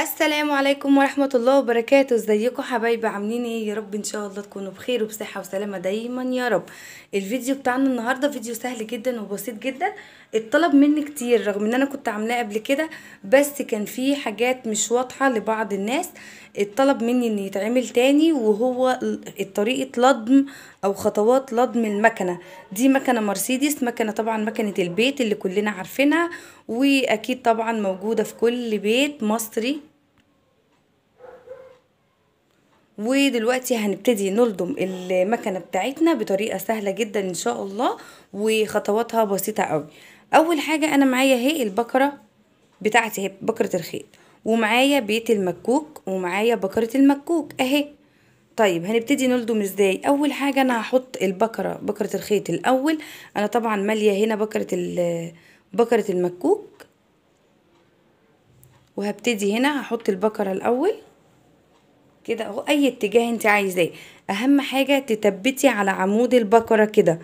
السلام عليكم ورحمة الله وبركاته ازيكم حبايبي عاملين ايه يا رب ان شاء الله تكونوا بخير وبصحة وسلامة دايما يا رب الفيديو بتاعنا النهاردة فيديو سهل جدا وبسيط جدا اتطلب مني كتير رغم ان انا كنت عاملاه قبل كده بس كان في حاجات مش واضحة لبعض الناس اتطلب مني ان يتعمل تاني وهو طريقة لضم او خطوات لضم المكنه دي مكنه مرسيدس مكنه طبعا مكنه البيت اللي كلنا عارفينها واكيد طبعا موجوده في كل بيت مصري ودلوقتي هنبتدي نلضم المكنه بتاعتنا بطريقه سهله جدا ان شاء الله وخطواتها بسيطه قوي اول حاجه انا معايا اهي البقره بتاعتي اهي بقره الخيط ومعايا بيت المكوك ومعايا بقره المكوك اهي طيب هنبتدي نلضم ازاي اول حاجه انا هحط البكره بكره الخيط الاول انا طبعا ماليه هنا بكره بكره المكوك وهبتدي هنا هحط البكره الاول كده اهو اي اتجاه انت عايزاه اهم حاجه تثبتي على عمود البكره كده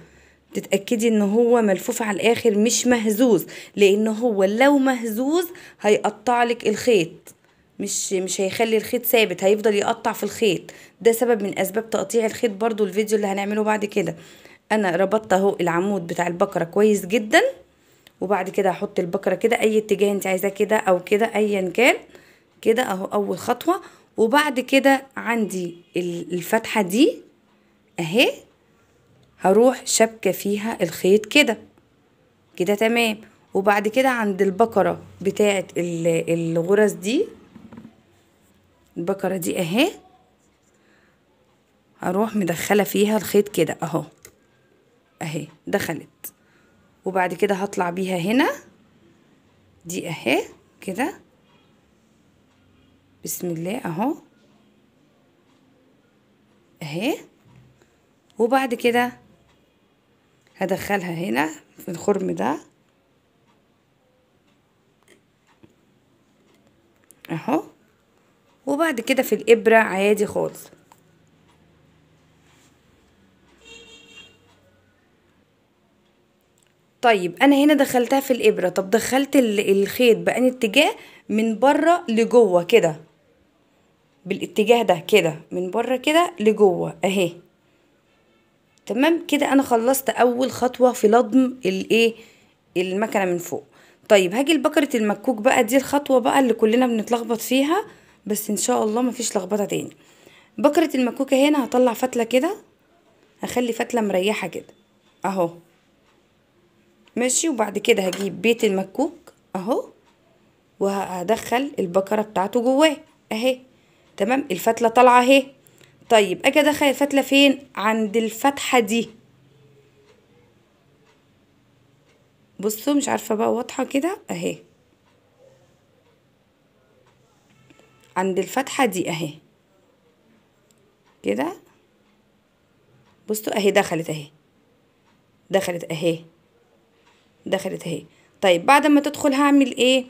تتاكدي ان هو ملفوف على الاخر مش مهزوز لان هو لو مهزوز هيقطع لك الخيط مش مش هيخلي الخيط ثابت هيفضل يقطع في الخيط ده سبب من اسباب تقطيع الخيط برضو الفيديو اللي هنعمله بعد كده انا ربطت اهو العمود بتاع البكره كويس جدا وبعد كده هحط البكره كده اي اتجاه انت عايزاه كده او كده ايا كان كده اهو اول خطوه وبعد كده عندي الفتحه دي اهي هروح شبكه فيها الخيط كده كده تمام وبعد كده عند البكره بتاعه الغرز دي البكرة دي اهي هروح مدخلة فيها الخيط كده اهو اهي دخلت وبعد كده هطلع بيها هنا دي اهي كده بسم الله اهو اهي وبعد كده هدخلها هنا في الخرم ده اهو وبعد كده في الإبرة عادي خالص طيب انا هنا دخلتها في الابره طب دخلت الخيط بأن اتجاه من بره لجوه كده بالاتجاه ده كده من بره كده لجوه اهي تمام كده انا خلصت اول خطوه في لضم الايه المكنه من فوق طيب هاجي لبكره المكوك بقى دي الخطوه بقى اللي كلنا بنتلخبط فيها بس ان شاء الله مفيش لخبطه تاني بكره المكوكه هنا هطلع فتله كده هخلي فتله مريحه كده اهو ماشي وبعد كده هجيب بيت المكوك اهو وهدخل البكره بتاعته جواه اهي تمام الفتله طالعه اهي طيب اجي ادخل الفتله فين عند الفتحه دي بصوا مش عارفه بقى واضحه كده اهي عند الفتحة دي اهي كده بصوا اهي دخلت اهي دخلت اهي دخلت اهي طيب بعد ما تدخل هعمل ايه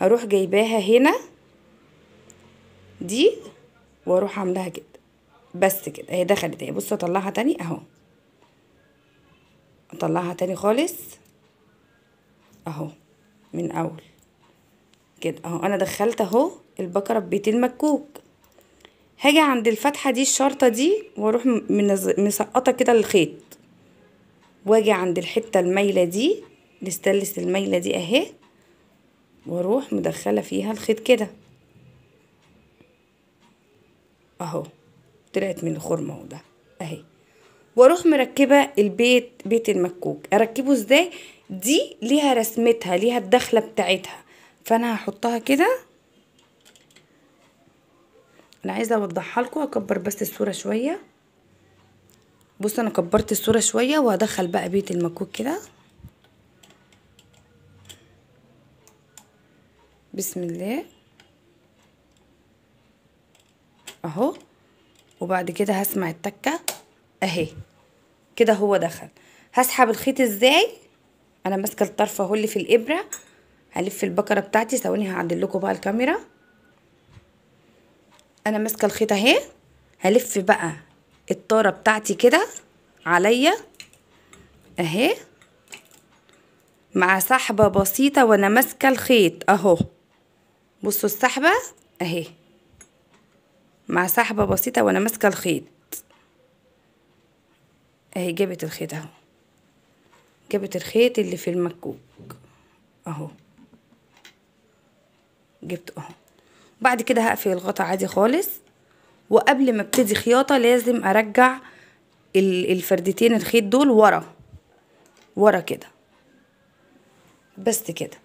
هروح جايباها هنا دي واروح عاملاها كده بس كده اهي دخلت اهي بصوا اطلعها تاني اهو اطلعها تاني خالص اهو من اول كده اهو انا دخلت اهو البكره بيت المكوك هاجي عند الفتحه دي الشرطه دي واروح مسقطه كده الخيط واجي عند الحته المايله دي الستانلس المايله دي اهي واروح مدخله فيها الخيط كده اهو طلعت من الخرمه اهو ده اهي واروح مركبه البيت بيت المكوك اركبه ازاي دي ليها رسمتها ليها الدخله بتاعتها فانا هحطها كده انا عايزه اوضحها لكم اكبر بس الصوره شويه بص انا كبرت الصوره شويه وهدخل بقى بيت المكوك كده بسم الله اهو وبعد كده هسمع التكه اهي كده هو دخل هسحب الخيط ازاي انا ماسكه الطرف اهو اللي في الابره هلف البكرة بتاعتي ثواني هعدل لكم بقى الكاميرا انا ماسكة الخيط اهي هلف بقى الطارة بتاعتي كده عليا اهي مع سحبة بسيطة وانا ماسكة الخيط اهو بصوا السحبة اهي مع سحبة بسيطة وانا ماسكة الخيط اهي جابت الخيط اهو جابت الخيط اللي في المكوك اهو جبت اهو بعد كده هقفل الغطا عادي خالص وقبل ما ابتدي خياطه لازم ارجع الفردتين الخيط دول ورا ورا كده بس كده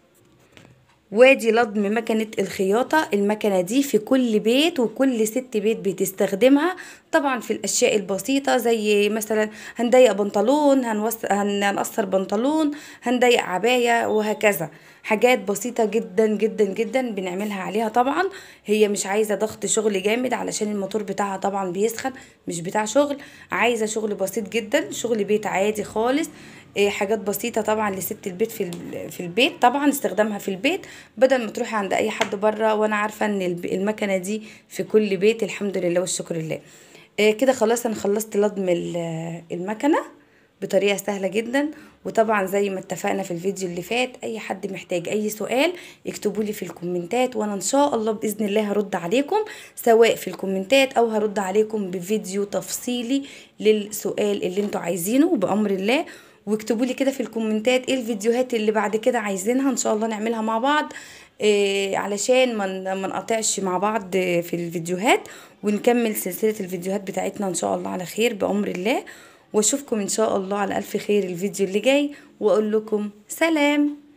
وادي لضم مكنة الخياطة المكنة دي في كل بيت وكل ست بيت بتستخدمها طبعا في الأشياء البسيطة زي مثلا هنضيق بنطلون هنوس... هنقصر بنطلون هنضيق عباية وهكذا حاجات بسيطة جدا جدا جدا بنعملها عليها طبعا هي مش عايزة ضغط شغل جامد علشان الموتور بتاعها طبعا بيسخن مش بتاع شغل عايزة شغل بسيط جدا شغل بيت عادي خالص إيه، حاجات بسيطة طبعا لست البيت في في البيت طبعا استخدامها في البيت بدل ما تروحي عند اي حد برا وانا عارفة ان المكنة دي في كل بيت الحمد لله والشكر لله إيه، كده خلاص انا خلصت لضم المكنة بطريقة سهلة جدا وطبعا زي ما اتفقنا في الفيديو اللي فات اي حد محتاج اي سؤال اكتبوا لي في الكومنتات وانا ان شاء الله باذن الله هرد عليكم سواء في الكومنتات او هرد عليكم بفيديو تفصيلي للسؤال اللي انتوا عايزينه بامر الله واكتبوا لي كده في الكومنتات ايه الفيديوهات اللي بعد كده عايزينها ان شاء الله نعملها مع بعض إيه علشان ما من نقطعش مع بعض في الفيديوهات ونكمل سلسله الفيديوهات بتاعتنا ان شاء الله على خير بامر الله واشوفكم ان شاء الله على الف خير الفيديو اللي جاي واقول لكم سلام